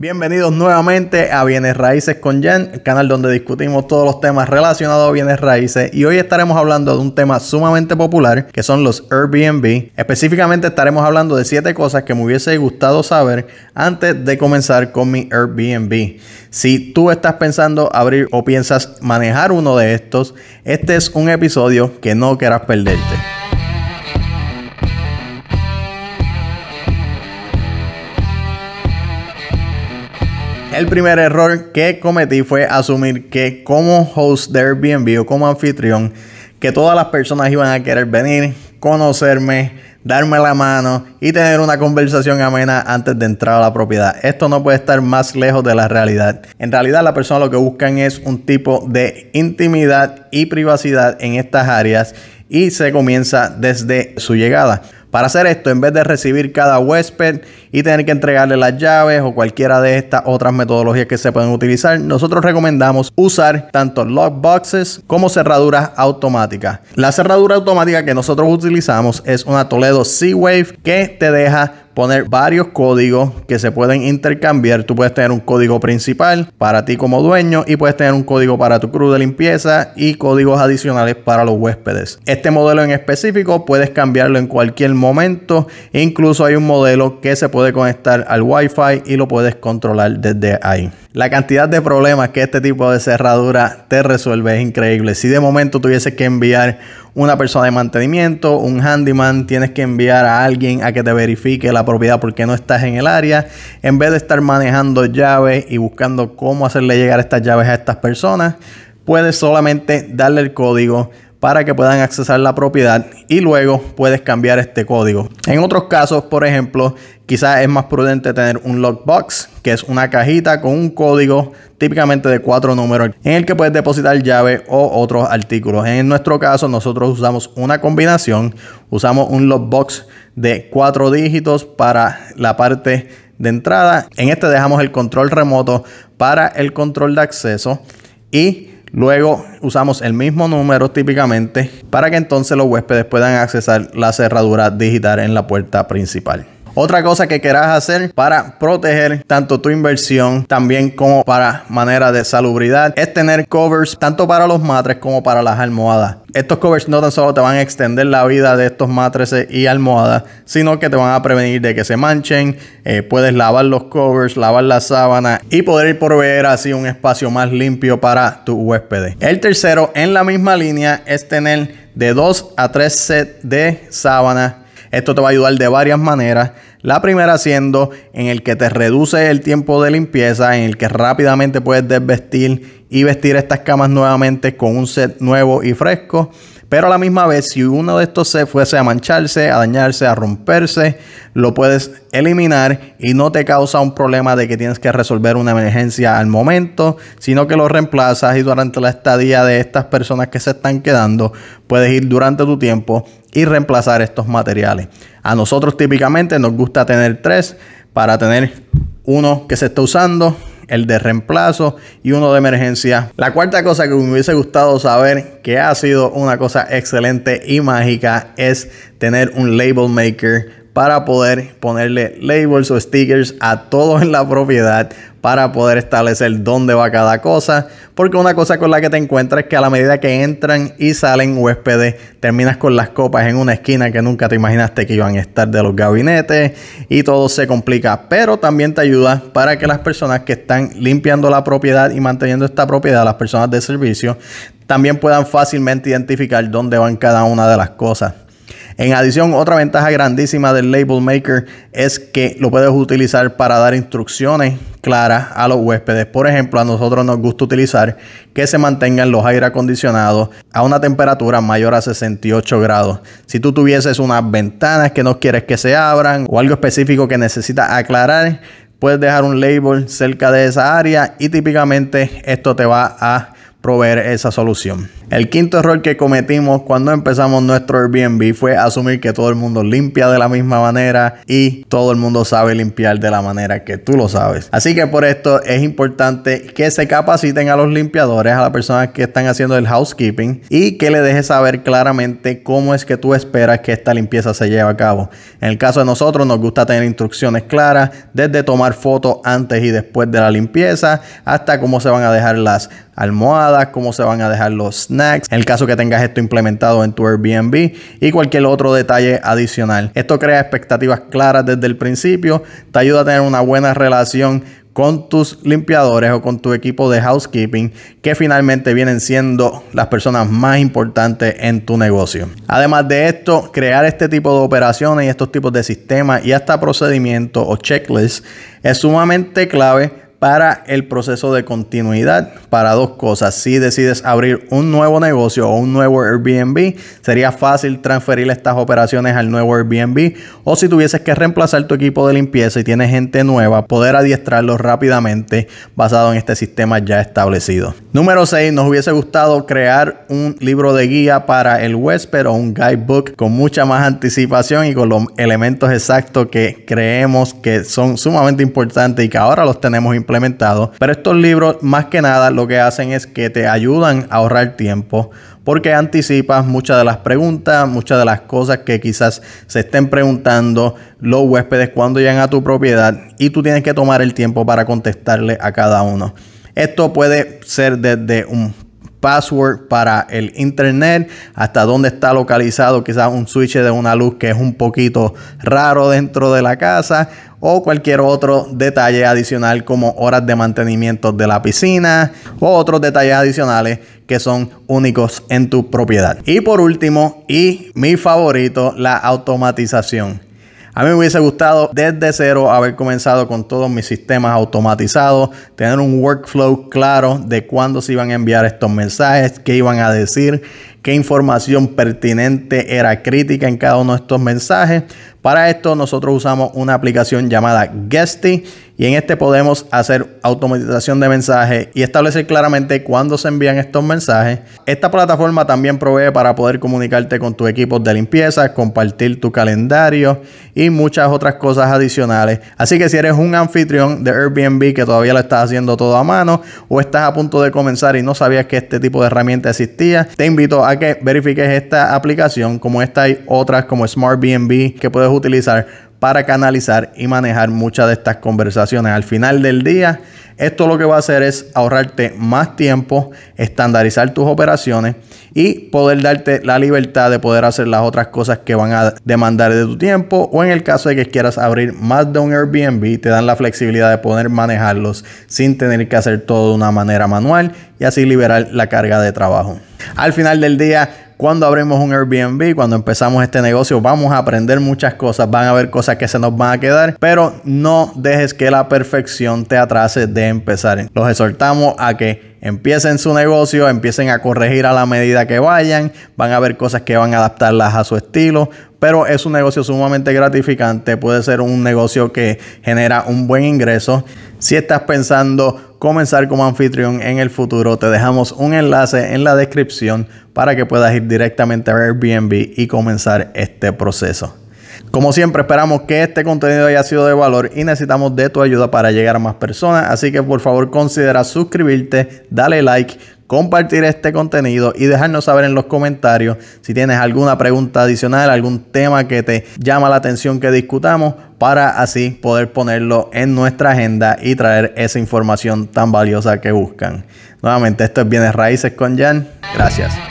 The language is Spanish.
Bienvenidos nuevamente a Bienes Raíces con Jan, el canal donde discutimos todos los temas relacionados a bienes raíces y hoy estaremos hablando de un tema sumamente popular que son los Airbnb. Específicamente estaremos hablando de 7 cosas que me hubiese gustado saber antes de comenzar con mi Airbnb. Si tú estás pensando abrir o piensas manejar uno de estos, este es un episodio que no querrás perderte. El primer error que cometí fue asumir que como host de Airbnb o como anfitrión, que todas las personas iban a querer venir, conocerme, darme la mano y tener una conversación amena antes de entrar a la propiedad. Esto no puede estar más lejos de la realidad. En realidad la persona lo que buscan es un tipo de intimidad y privacidad en estas áreas y se comienza desde su llegada. Para hacer esto, en vez de recibir cada huésped y tener que entregarle las llaves o cualquiera de estas otras metodologías que se pueden utilizar, nosotros recomendamos usar tanto lockboxes como cerraduras automáticas. La cerradura automática que nosotros utilizamos es una Toledo c Wave que te deja poner varios códigos que se pueden intercambiar. Tú puedes tener un código principal para ti como dueño y puedes tener un código para tu cruz de limpieza y códigos adicionales para los huéspedes. Este modelo en específico puedes cambiarlo en cualquier momento. Incluso hay un modelo que se puede conectar al Wi-Fi y lo puedes controlar desde ahí. La cantidad de problemas que este tipo de cerradura te resuelve es increíble. Si de momento tuvieses que enviar una persona de mantenimiento, un handyman, tienes que enviar a alguien a que te verifique la propiedad porque no estás en el área, en vez de estar manejando llaves y buscando cómo hacerle llegar estas llaves a estas personas, puedes solamente darle el código para que puedan accesar la propiedad y luego puedes cambiar este código. En otros casos, por ejemplo, quizás es más prudente tener un lockbox, que es una cajita con un código típicamente de cuatro números en el que puedes depositar llave o otros artículos. En nuestro caso, nosotros usamos una combinación, usamos un lockbox de cuatro dígitos para la parte de entrada. En este dejamos el control remoto para el control de acceso y Luego usamos el mismo número típicamente para que entonces los huéspedes puedan accesar la cerradura digital en la puerta principal. Otra cosa que querás hacer para proteger tanto tu inversión también como para manera de salubridad es tener covers tanto para los matres como para las almohadas. Estos covers no tan solo te van a extender la vida de estos matres y almohadas, sino que te van a prevenir de que se manchen. Eh, puedes lavar los covers, lavar la sábana y poder proveer así un espacio más limpio para tu huésped. El tercero en la misma línea es tener de 2 a 3 sets de sábanas esto te va a ayudar de varias maneras. La primera siendo en el que te reduce el tiempo de limpieza, en el que rápidamente puedes desvestir y vestir estas camas nuevamente con un set nuevo y fresco. Pero a la misma vez, si uno de estos se fuese a mancharse, a dañarse, a romperse, lo puedes eliminar y no te causa un problema de que tienes que resolver una emergencia al momento, sino que lo reemplazas y durante la estadía de estas personas que se están quedando, puedes ir durante tu tiempo y reemplazar estos materiales. A nosotros típicamente nos gusta tener tres para tener uno que se está usando, el de reemplazo y uno de emergencia. La cuarta cosa que me hubiese gustado saber, que ha sido una cosa excelente y mágica, es tener un label maker para poder ponerle labels o stickers a todo en la propiedad para poder establecer dónde va cada cosa. Porque una cosa con la que te encuentras es que a la medida que entran y salen huéspedes, terminas con las copas en una esquina que nunca te imaginaste que iban a estar de los gabinetes y todo se complica. Pero también te ayuda para que las personas que están limpiando la propiedad y manteniendo esta propiedad, las personas de servicio, también puedan fácilmente identificar dónde van cada una de las cosas. En adición, otra ventaja grandísima del Label Maker es que lo puedes utilizar para dar instrucciones claras a los huéspedes. Por ejemplo, a nosotros nos gusta utilizar que se mantengan los aire acondicionados a una temperatura mayor a 68 grados. Si tú tuvieses unas ventanas que no quieres que se abran o algo específico que necesitas aclarar, puedes dejar un label cerca de esa área y típicamente esto te va a proveer esa solución. El quinto error que cometimos cuando empezamos nuestro Airbnb fue asumir que todo el mundo limpia de la misma manera y todo el mundo sabe limpiar de la manera que tú lo sabes. Así que por esto es importante que se capaciten a los limpiadores, a las personas que están haciendo el housekeeping y que le dejes saber claramente cómo es que tú esperas que esta limpieza se lleve a cabo. En el caso de nosotros nos gusta tener instrucciones claras desde tomar fotos antes y después de la limpieza hasta cómo se van a dejar las almohadas, cómo se van a dejar los snacks, en el caso que tengas esto implementado en tu Airbnb y cualquier otro detalle adicional. Esto crea expectativas claras desde el principio, te ayuda a tener una buena relación con tus limpiadores o con tu equipo de housekeeping que finalmente vienen siendo las personas más importantes en tu negocio. Además de esto, crear este tipo de operaciones y estos tipos de sistemas y hasta procedimientos o checklists es sumamente clave para el proceso de continuidad para dos cosas. Si decides abrir un nuevo negocio o un nuevo Airbnb, sería fácil transferir estas operaciones al nuevo Airbnb. O si tuvieses que reemplazar tu equipo de limpieza y tienes gente nueva, poder adiestrarlos rápidamente basado en este sistema ya establecido. Número 6. Nos hubiese gustado crear un libro de guía para el huésped o un guidebook con mucha más anticipación y con los elementos exactos que creemos que son sumamente importantes y que ahora los tenemos implementados pero estos libros más que nada lo que hacen es que te ayudan a ahorrar tiempo porque anticipas muchas de las preguntas, muchas de las cosas que quizás se estén preguntando los huéspedes cuando llegan a tu propiedad y tú tienes que tomar el tiempo para contestarle a cada uno. Esto puede ser desde un password para el internet, hasta dónde está localizado quizás un switch de una luz que es un poquito raro dentro de la casa o cualquier otro detalle adicional como horas de mantenimiento de la piscina o otros detalles adicionales que son únicos en tu propiedad. Y por último, y mi favorito, la automatización. A mí me hubiese gustado desde cero haber comenzado con todos mis sistemas automatizados, tener un workflow claro de cuándo se iban a enviar estos mensajes, qué iban a decir, qué información pertinente era crítica en cada uno de estos mensajes. Para esto nosotros usamos una aplicación llamada Guesty y en este podemos hacer automatización de mensajes y establecer claramente cuándo se envían estos mensajes. Esta plataforma también provee para poder comunicarte con tus equipos de limpieza, compartir tu calendario y muchas otras cosas adicionales. Así que si eres un anfitrión de Airbnb que todavía lo estás haciendo todo a mano o estás a punto de comenzar y no sabías que este tipo de herramienta existía, te invito a que verifiques esta aplicación. Como esta y otras como Smart BNB que puedes utilizar para canalizar y manejar muchas de estas conversaciones. Al final del día, esto lo que va a hacer es ahorrarte más tiempo, estandarizar tus operaciones y poder darte la libertad de poder hacer las otras cosas que van a demandar de tu tiempo o en el caso de que quieras abrir más de un Airbnb, te dan la flexibilidad de poder manejarlos sin tener que hacer todo de una manera manual y así liberar la carga de trabajo. Al final del día, cuando abrimos un Airbnb, cuando empezamos este negocio, vamos a aprender muchas cosas, van a haber cosas que se nos van a quedar, pero no dejes que la perfección te atrase de empezar. Los exhortamos a que empiecen su negocio, empiecen a corregir a la medida que vayan, van a haber cosas que van a adaptarlas a su estilo, pero es un negocio sumamente gratificante, puede ser un negocio que genera un buen ingreso. Si estás pensando comenzar como anfitrión en el futuro, te dejamos un enlace en la descripción para que puedas ir directamente a Airbnb y comenzar este proceso. Como siempre, esperamos que este contenido haya sido de valor y necesitamos de tu ayuda para llegar a más personas. Así que por favor considera suscribirte, dale like, compartir este contenido y dejarnos saber en los comentarios si tienes alguna pregunta adicional, algún tema que te llama la atención que discutamos para así poder ponerlo en nuestra agenda y traer esa información tan valiosa que buscan. Nuevamente, esto es Bienes Raíces con Jan. Gracias.